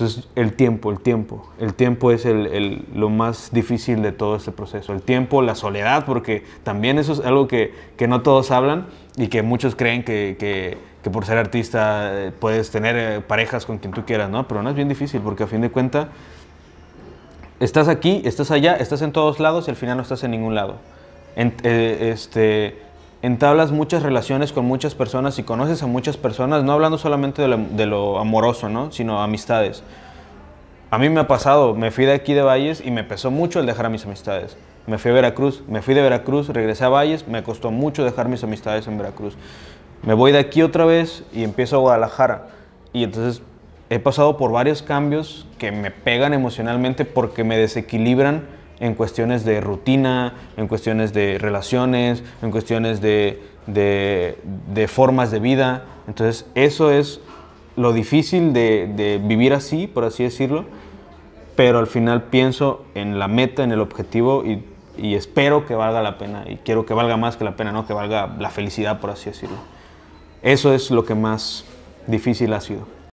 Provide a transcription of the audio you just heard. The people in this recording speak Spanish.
Entonces, el tiempo, el tiempo. El tiempo es lo más difícil de todo este proceso. El tiempo, la soledad, porque también eso es algo que, no todos hablan y que muchos creen que, por ser artista eh, puedes tener eh, parejas con quien tú quieras, ¿no? Pero no es bien difícil, porque a fin de cuentas estás aquí, estás allá, estás en todos lados y al final no estás en ningún lado. Eh, este, entablas muchas relaciones con muchas personas y conoces a muchas personas, no hablando solamente de lo, amoroso, ¿no? sino amistades. A mí me ha pasado, me fui de aquí de Valles y me pesó mucho el dejar a mis amistades. Me fui a Veracruz, me fui de Veracruz, regresé a Valles, me costó mucho dejar mis amistades en Veracruz. Me voy de aquí otra vez y empiezo a Guadalajara. Y entonces he pasado por varios cambios que me pegan emocionalmente porque me desequilibran en cuestiones de rutina, en cuestiones de relaciones, en cuestiones de, de, formas de vida. Entonces eso es lo difícil de, de vivir así, por así decirlo, pero al final pienso en la meta, en el objetivo y, y, espero que valga la pena y quiero que valga más que la pena, no que valga la felicidad, por así decirlo. Eso es lo que más difícil ha sido.